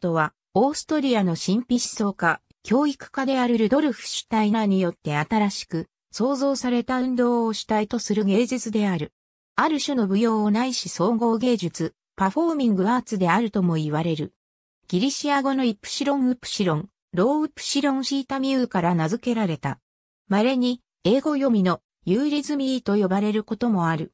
トは、オーストリアの神秘思想家、教育家であるルドルフ・シュタイナーによって新しく、創造された運動を主体とする芸術である。ある種の舞踊をないし総合芸術、パフォーミングアーツであるとも言われる。ギリシア語のイプシロンウプシロン、ローウプシロンシータミューから名付けられた。稀に、英語読みのユーリズミーと呼ばれることもある。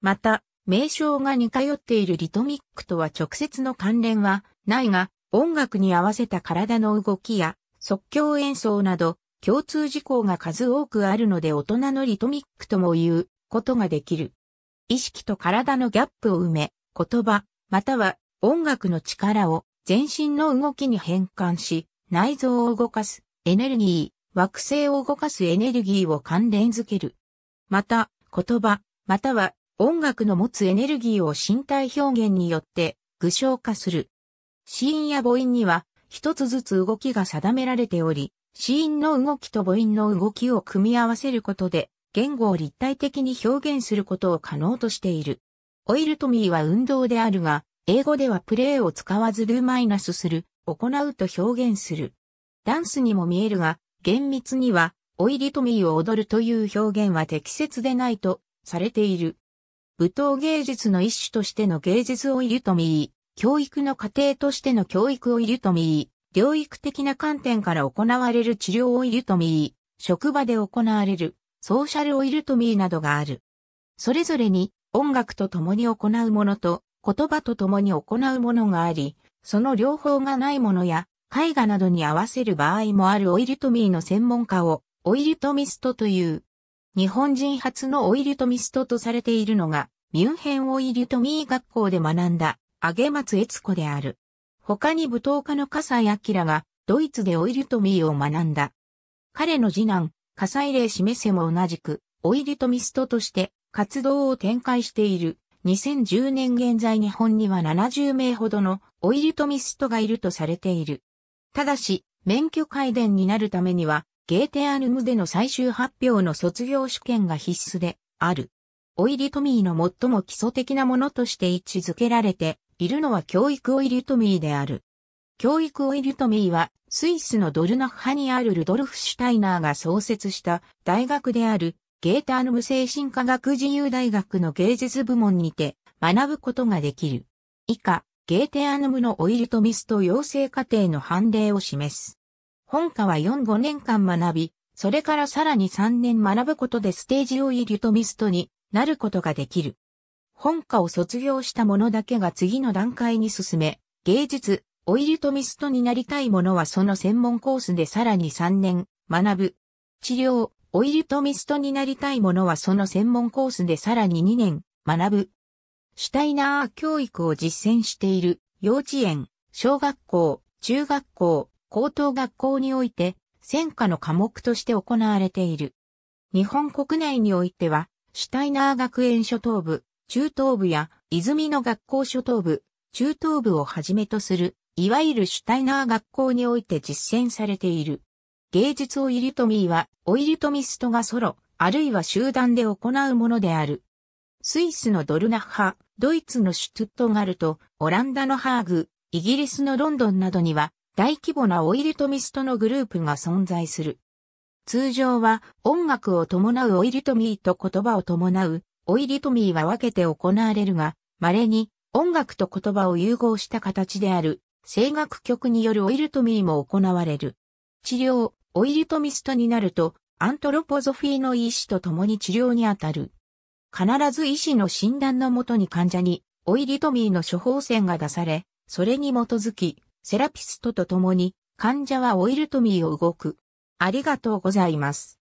また、名称が似通っているリトミックとは直接の関連はないが、音楽に合わせた体の動きや即興演奏など共通事項が数多くあるので大人のリトミックとも言うことができる。意識と体のギャップを埋め、言葉、または音楽の力を全身の動きに変換し、内臓を動かすエネルギー、惑星を動かすエネルギーを関連づける。また、言葉、または音楽の持つエネルギーを身体表現によって具象化する。子音や母音には一つずつ動きが定められており、子音の動きと母音の動きを組み合わせることで、言語を立体的に表現することを可能としている。オイルトミーは運動であるが、英語ではプレーを使わずルーマイナスする、行うと表現する。ダンスにも見えるが、厳密には、オイリトミーを踊るという表現は適切でないとされている。舞踏芸術の一種としての芸術オイリトミー。教育の過程としての教育をイリュトミー、療育的な観点から行われる治療をイリュトミー、職場で行われるソーシャルオイルトミーなどがある。それぞれに音楽と共に行うものと言葉と共に行うものがあり、その両方がないものや絵画などに合わせる場合もあるオイルトミーの専門家をオイルトミストという。日本人初のオイルトミストとされているのがミュンヘンオイルトミー学校で学んだ上松悦子である。他に舞踏家の笠井明が、ドイツでオイルトミーを学んだ。彼の次男、笠井霊示せも同じく、オイルトミストとして活動を展開している。2010年現在日本には70名ほどのオイルトミストがいるとされている。ただし、免許改伝になるためには、ゲーテアルムでの最終発表の卒業試験が必須である。オイリトミーの最も基礎的なものとして位置づけられているのは教育オイリュトミーである。教育オイリュトミーは、スイスのドルナフ派にあるルドルフ・シュタイナーが創設した大学である、ゲーターヌム精神科学自由大学の芸術部門にて学ぶことができる。以下、ゲーテアヌムのオイルトミスト養成課程の判例を示す。本科は4、5年間学び、それからさらに3年学ぶことでステージオイルトミストになることができる。本科を卒業した者だけが次の段階に進め、芸術、オイルとミストになりたい者はその専門コースでさらに3年学ぶ。治療、オイルとミストになりたい者はその専門コースでさらに2年学ぶ。シュタイナー教育を実践している幼稚園、小学校、中学校、高等学校において専科の科目として行われている。日本国内においては、シュタイナー学園初等部、中等部や泉の学校初等部、中等部をはじめとする、いわゆるシュタイナー学校において実践されている。芸術オイリトミーは、オイリトミストがソロ、あるいは集団で行うものである。スイスのドルナッハ、ドイツのシュトゥットガルト、オランダのハーグ、イギリスのロンドンなどには、大規模なオイリトミストのグループが存在する。通常は音楽を伴うオイリトミーと言葉を伴うオイリトミーは分けて行われるが、稀に音楽と言葉を融合した形である、声楽曲によるオイルトミーも行われる。治療、オイルトミストになると、アントロポゾフィーの医師と共に治療にあたる。必ず医師の診断のもとに患者に、オイリトミーの処方箋が出され、それに基づき、セラピストと共に、患者はオイルトミーを動く。ありがとうございます。